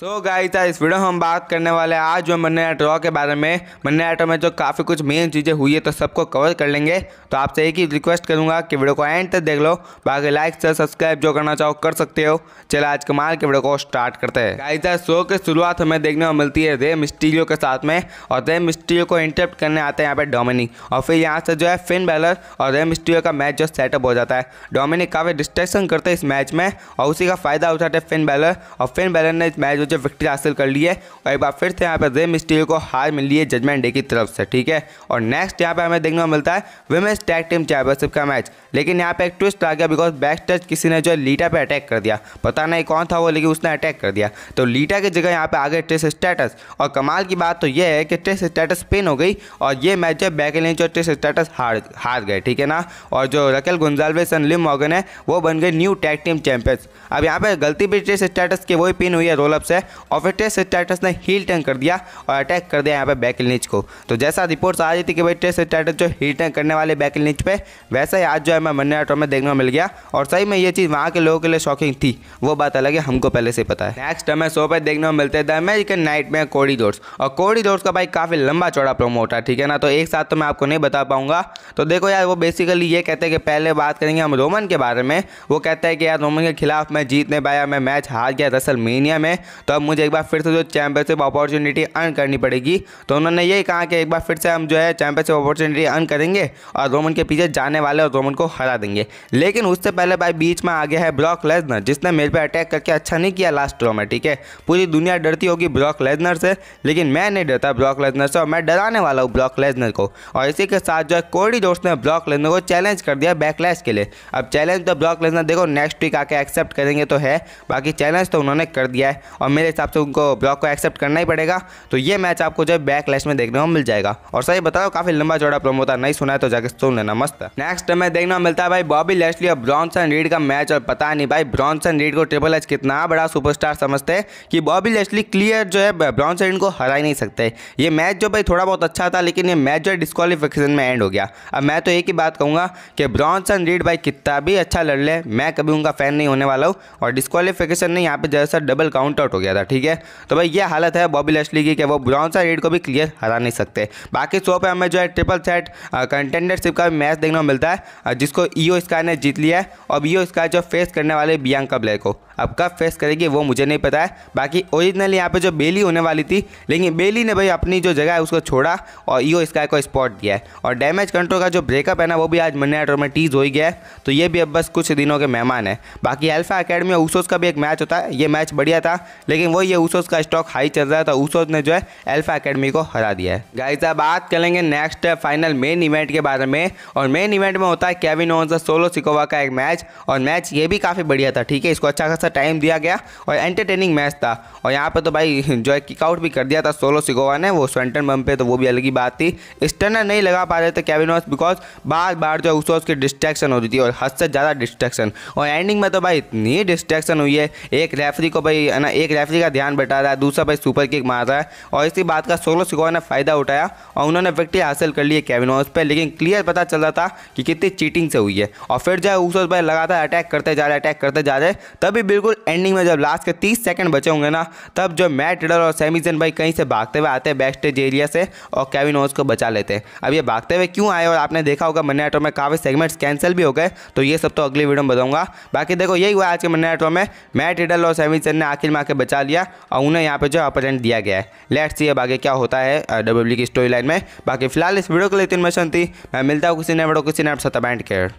तो गाइस इस वीडियो में हम बात करने वाले हैं आज जो मन्ने ड्रॉ के बारे में मन्ने ड्रॉ में जो काफ़ी कुछ मेन चीज़ें हुई है तो सबको कवर कर लेंगे तो आपसे एक ही रिक्वेस्ट करूंगा कि वीडियो को एंड तक देख लो बाकी लाइक से सब्सक्राइब जो करना चाहो कर सकते हो चलो आज कमाल के वीडियो को स्टार्ट करते हैं गाइस शो की शुरुआत हमें देखने को मिलती है रे मिस्टीरियो के साथ में और रे मिस्टीरियो को इंटरप्ट करने आते हैं यहाँ पर डोमिनिक और फिर यहाँ से जो है फिन बैलर और रे मिस्टीरियो का मैच जो सेटअप हो जाता है डोमिनिक काफ़ी डिस्ट्रेक्शन करते हैं इस मैच में और उसी का फ़ायदा उठाते हैं फिन बैलर और फिन बैलर ने इस मैच जो विक्ट्री हासिल कर ली है और एक बार फिर से यहाँ पर रेम स्टील को हार मिली है जजमेंट डे की तरफ से ठीक है और नेक्स्ट यहाँ पर हमें देखने को मिलता है वुमेंस टैग टीम चैंपियनशिप का मैच लेकिन यहाँ पर एक ट्विस्ट आ गया बिकॉज बैक टच किसी ने जो लीटा पर अटैक कर दिया पता नहीं कौन था वो लेकिन उसने अटैक कर दिया तो लीटा की जगह यहाँ पर आ गए टेस्ट स्टेटस और कमाल की बात तो यह है कि ट्रेस स्टेटस पिन हो गई और ये मैच जो बैक लेंच जो ट्रेस स्टेटस हार हार गए ठीक है ना और जो रकेल गुंजालवेस एंड लिम मॉगन है वो बन गए न्यू टैग टीम चैंपियंस अब यहाँ पर गलती भी ट्रेस स्टेटस की वही पिन हुई है रोलअप से है और फिर टेस्ट स्टेटस ने हील टैंक कर दिया और अटैक कर दिया यहाँ पे बैक लिंच को तो जैसा रिपोर्ट्स आ रही थी कि भाई टेस्ट स्टेटस जो हील टैंक करने वाले बैक लिंच पे वैसा ही आज जो है मैं मन्ने आटो में देखने को मिल गया और सही में ये चीज़ वहाँ के लोगों के लिए शॉकिंग थी वो बात अलग है हमको पहले से पता है नेक्स्ट हमें शो पे देखने को मिलते हैं द अमेरिकन नाइट में कोडिडोर्स और कोडिडोर्स का भाई काफ़ी लंबा चौड़ा प्रोमोट है ठीक है ना तो एक साथ तो मैं आपको नहीं बता पाऊंगा तो देखो यार वो बेसिकली ये कहते हैं कि पहले बात करेंगे हम रोमन के बारे में वो कहते हैं कि यार रोमन के खिलाफ मैं जीत नहीं पाया मैं मैच हार गया दरअसल मीनिया में तो अब मुझे एक बार फिर से जो चैंपियनशिप अपॉर्चुनिटी अर्न करनी पड़ेगी तो उन्होंने यही कहा कि एक बार फिर से हम जो है चैंपियनशिप अपॉर्चुनिटी अर्न करेंगे और रोमन के पीछे जाने वाले और रोमन को हरा देंगे लेकिन उससे पहले भाई बीच में आ गया है ब्रॉक लेजनर जिसने मेरे पे अटैक करके अच्छा नहीं किया लास्ट रो में ठीक है पूरी दुनिया डरती होगी ब्रॉक लेजनर से लेकिन मैं नहीं डरता ब्रॉक लेजनर से और मैं डराने वाला हूँ ब्रॉक लेजनर को और इसी के साथ जो है कोडी दोस्त ने ब्रॉक लेजनर को चैलेंज कर दिया बैकलैश के लिए अब चैलेंज तो ब्रॉक लेजनर देखो नेक्स्ट वीक आके एक्सेप्ट करेंगे तो है बाकी चैलेंज तो उन्होंने कर दिया है और मेरे हिसाब से उनको ब्लॉक को एक्सेप्ट करना ही पड़ेगा तो ये मैच आपको जो बैक बैकलैश में देखने को मिल जाएगा और सही बताओ काफी लंबा चौड़ा प्रोमो था नहीं सुना है तो जाकर सुन लेना मस्त नेक्स्ट हमें देखने को मिलता है भाई बॉबी लेस्ली और ब्रॉन्सन रीड का मैच और पता नहीं भाई ब्रॉन्सन रीड को ट्रिपल एच कितना बड़ा सुपरस्टार समझते हैं कि बॉबी लेस्ली क्लियर जो है ब्रॉन्सन रीड को हरा ही नहीं सकते ये मैच जो भाई थोड़ा बहुत अच्छा था लेकिन ये मैच जो है में एंड हो गया अब मैं तो एक ही बात कहूंगा कि ब्रॉन्सन रीड भाई कितना भी अच्छा लड़ ले मैं कभी उनका फैन नहीं होने वाला हूँ और डिस्कालीफिकेशन नहीं यहाँ पे जैसा डबल काउंट आउट गया था ठीक है तो भाई ये हालत है बॉबी लेस्ली की कि वो ब्राउन सा रेड को भी क्लियर हरा नहीं सकते बाकी शो पे हमें जो है ट्रिपल सेट कंटेंडरशिप का मैच देखने को मिलता है जिसको ईओ e स्काई ने जीत लिया है और ईओ स्काई जो फेस करने वाले बियांका ब्लैक को अब कब फेस करेगी वो मुझे नहीं पता है बाकी ओरिजिनल यहाँ पे जो बेली होने वाली थी लेकिन बेली ने भाई अपनी जो जगह है उसको छोड़ा और ईओ e स्काई को स्पॉट दिया है और डैमेज कंट्रोल का जो ब्रेकअप है ना वो भी आज मन्या में टीज हो ही गया है तो ये भी अब बस कुछ दिनों के मेहमान है बाकी अल्फा अकेडमी और ऊसोस का भी एक मैच होता है ये मैच बढ़िया था लेकिन वही है ऊसोस का स्टॉक हाई चल रहा है तो ऊसोस ने जो है एल्फा अकेडमी को हरा दिया है गाइस अब बात करेंगे नेक्स्ट फाइनल मेन इवेंट के बारे में और मेन इवेंट में होता है केविन ओवंस और सोलो सिकोवा का एक मैच और मैच ये भी काफ़ी बढ़िया था ठीक है इसको अच्छा खासा टाइम दिया गया और एंटरटेनिंग मैच था और यहाँ पर तो भाई जो है किकआउट भी कर दिया था सोलो सिकोवा ने वो स्वेंटन बम पे तो वो भी अलग ही बात थी स्टनर नहीं लगा पा रहे थे केविन ओवंस बिकॉज बार बार जो है उसको उसकी डिस्ट्रैक्शन होती थी और हद से ज़्यादा डिस्ट्रैक्शन और एंडिंग में तो भाई इतनी डिस्ट्रैक्शन हुई है एक रेफरी को भाई ना एक रेफरी का ध्यान बटा रहा है दूसरा भाई सुपर किक मार रहा है और इसी बात का सोलो सिकोर ने फ़ायदा उठाया और उन्होंने विकटी हासिल कर ली है केविन ओस पर लेकिन क्लियर पता चल रहा था कि कितनी चीटिंग से हुई है और फिर जो है उस भाई लगातार अटैक करते जा रहे अटैक करते जा रहे तभी बिल्कुल एंडिंग में जब लास्ट के तीस सेकेंड बचे होंगे ना तब जो मैट रिडर और सेमीजन भाई कहीं से भागते हुए आते हैं बैक स्टेज एरिया से और कैविन ओस को बचा लेते हैं अब ये भागते हुए क्यों आए और आपने देखा होगा मन्ना एटो में काफ़ी सेगमेंट्स कैंसिल भी हो गए तो ये सब तो अगली वीडियो में बताऊँगा बाकी देखो यही हुआ आज के मन्ना एटो में मैट रिडल और सेमीजन ने आखिर में आके बचा लिया और उन्हें यहाँ पे जो अपरेंट दिया गया है लेट्स सी अब आगे क्या होता है डब्ल्यू की स्टोरी लाइन में बाकी फिलहाल इस वीडियो के लिए इतनी मशन थी मैं मिलता हूँ किसी ने वीडियो किसी ने अब सता बैंड केयर